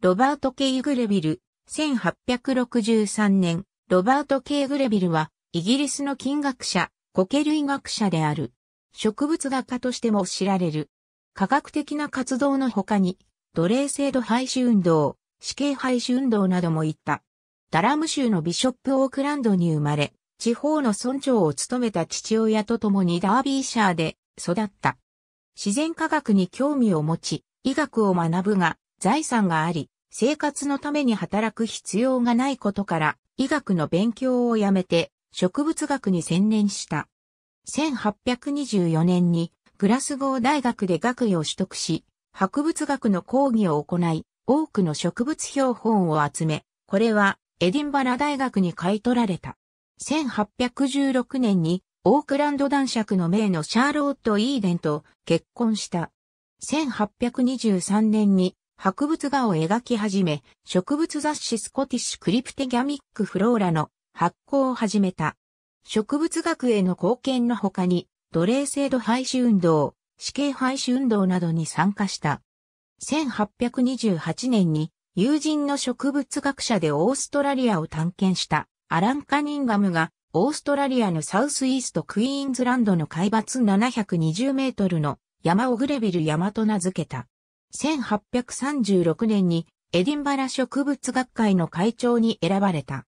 ロバート・ケイ・グレビル、1863年、ロバート・ケイ・グレビルは、イギリスの金学者、コケ類学者である。植物画家としても知られる。科学的な活動の他に、奴隷制度廃止運動、死刑廃止運動などもいった。ダラム州のビショップ・オークランドに生まれ、地方の村長を務めた父親と共にダービーシャーで育った。自然科学に興味を持ち、医学を学ぶが、財産があり、生活のために働く必要がないことから、医学の勉強をやめて、植物学に専念した。1824年に、グラスゴー大学で学位を取得し、博物学の講義を行い、多くの植物標本を集め、これはエディンバラ大学に買い取られた。1816年にオークランド男爵の名のシャーロット・イーデンと結婚した。1823年に博物画を描き始め、植物雑誌スコティッシュクリプテギャミックフローラの発行を始めた。植物学への貢献の他に、奴隷制度廃止運動、死刑廃止運動などに参加した。1828年に友人の植物学者でオーストラリアを探検したアラン・カニンガムがオーストラリアのサウスイーストクイーンズランドの海抜720メートルの山をグレビル山と名付けた。1836年にエディンバラ植物学会の会長に選ばれた。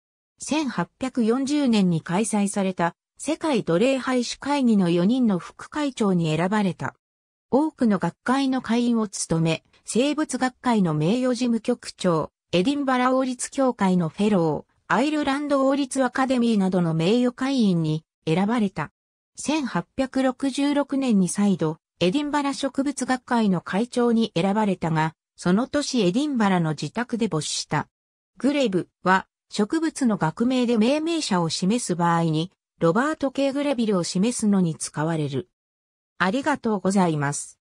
1840年に開催された世界奴隷廃止会議の4人の副会長に選ばれた。多くの学会の会員を務め、生物学会の名誉事務局長、エディンバラ王立協会のフェロー、アイルランド王立アカデミーなどの名誉会員に選ばれた。1866年に再度、エディンバラ植物学会の会長に選ばれたが、その年エディンバラの自宅で没した。グレブは植物の学名で命名者を示す場合に、ロバート・ケグレビルを示すのに使われる。ありがとうございます。